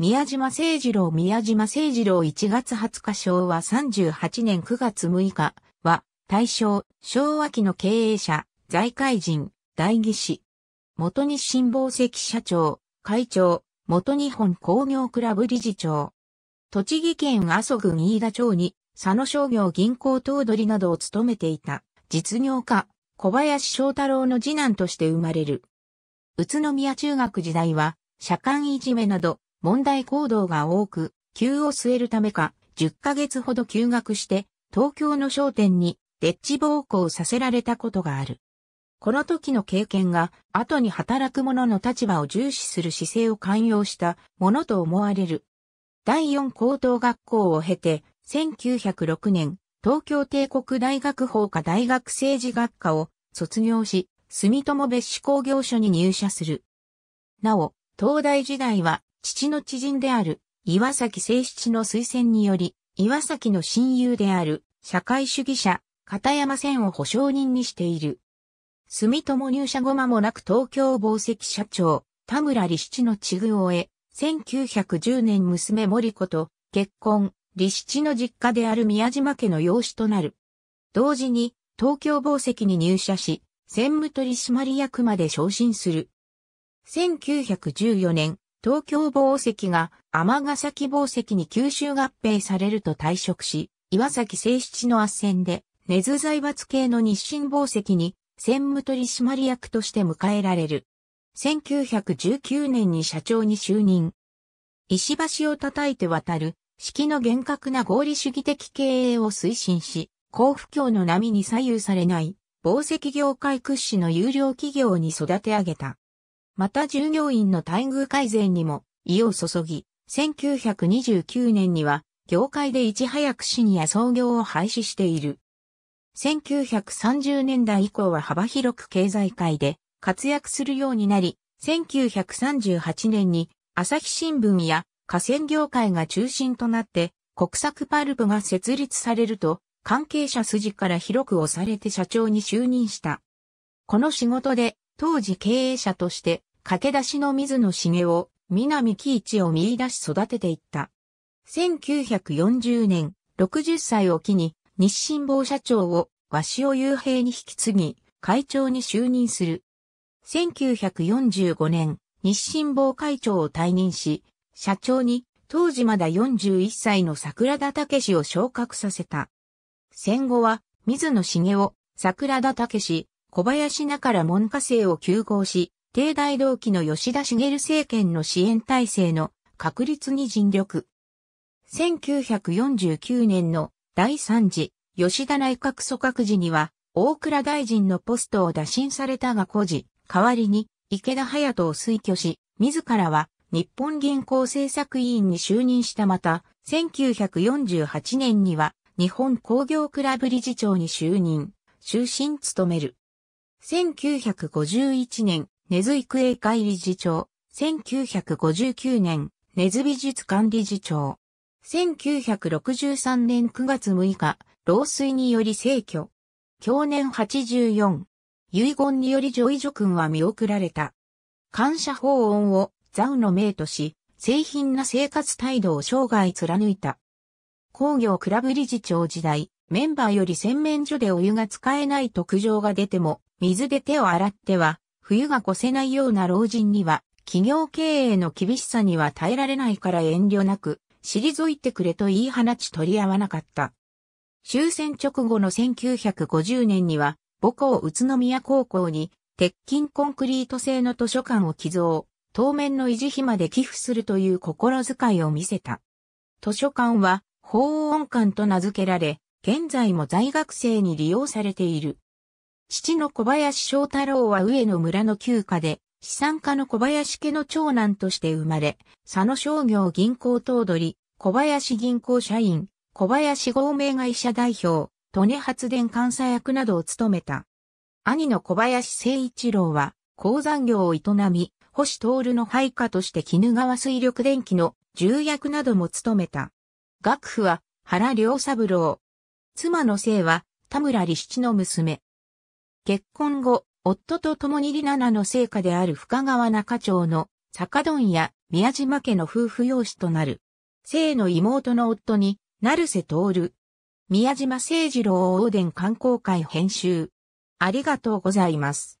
宮島誠二郎宮島誠二郎1月20日昭和38年9月6日は、大正、昭和期の経営者、財界人、大義士。元日新宝石社長、会長、元日本工業クラブ理事長。栃木県阿蘇郡飯田町に、佐野商業銀行頭取などを務めていた、実業家、小林翔太郎の次男として生まれる。宇都宮中学時代は、社官いじめなど、問題行動が多く、急を据えるためか、10ヶ月ほど休学して、東京の商店に、デッチ暴行させられたことがある。この時の経験が、後に働く者の立場を重視する姿勢を寛容したものと思われる。第四高等学校を経て、1906年、東京帝国大学法科大学政治学科を卒業し、住友別紙工業所に入社する。なお、東大時代は父の知人である岩崎誠七の推薦により、岩崎の親友である社会主義者、片山千を保証人にしている。住友入社後間もなく東京宝石社長、田村利七の地具を得、1910年娘森子と結婚、利七の実家である宮島家の養子となる。同時に東京宝石に入社し、専務取締役まで昇進する。1914年、東京宝石がヶ崎宝石に吸収合併されると退職し、岩崎誠七の圧戦で、根津財閥系の日清宝石に専務取締役として迎えられる。1919年に社長に就任。石橋を叩いて渡る、式の厳格な合理主義的経営を推進し、幸福況の波に左右されない、宝石業界屈指の優良企業に育て上げた。また従業員の待遇改善にも意を注ぎ、1929年には業界でいち早くシニア創業を廃止している。1930年代以降は幅広く経済界で活躍するようになり、1938年に朝日新聞や河川業界が中心となって国策パルプが設立されると関係者筋から広く押されて社長に就任した。この仕事で当時経営者として駆け出しの水野茂を、南木一を見出し育てていった。1940年、60歳を機に、日清坊社長を、鷲尾雄平に引き継ぎ、会長に就任する。1945年、日清坊会長を退任し、社長に、当時まだ41歳の桜田武を昇格させた。戦後は、水野茂雄、桜田武小林なから門下生を休校し、帝大同期の吉田茂政権の支援体制の確立に尽力。1949年の第3次吉田内閣組閣時には大倉大臣のポストを打診されたが故事、代わりに池田隼人を推挙し、自らは日本銀行政策委員に就任したまた、1948年には日本工業クラブ理事長に就任、就寝務める。1951年、根津育英会理事長、1959年、根津美術館理事長。1963年9月6日、老衰により逝去。去年84。遺言により上位女君は見送られた。感謝法恩をザウの名とし、製品な生活態度を生涯貫いた。工業クラブ理事長時代、メンバーより洗面所でお湯が使えないと苦情が出ても、水で手を洗っては、冬が越せないような老人には、企業経営の厳しさには耐えられないから遠慮なく、退いてくれと言い放ち取り合わなかった。終戦直後の1950年には、母校宇都宮高校に、鉄筋コンクリート製の図書館を寄贈、当面の維持費まで寄付するという心遣いを見せた。図書館は、法音館と名付けられ、現在も在学生に利用されている。父の小林翔太郎は上野村の旧家で、資産家の小林家の長男として生まれ、佐野商業銀行頭取、小林銀行社員、小林合名会社代表、利根発電監査役などを務めた。兄の小林誠一郎は、鉱山業を営み、星徹の配下として絹川水力電機の重役なども務めた。学府は原良三郎。妻の姓は田村利七の娘。結婚後、夫と共にリナナの成果である深川中町の坂丼や宮島家の夫婦養子となる。生の妹の夫に、成瀬る宮島誠二郎大伝観光会編集。ありがとうございます。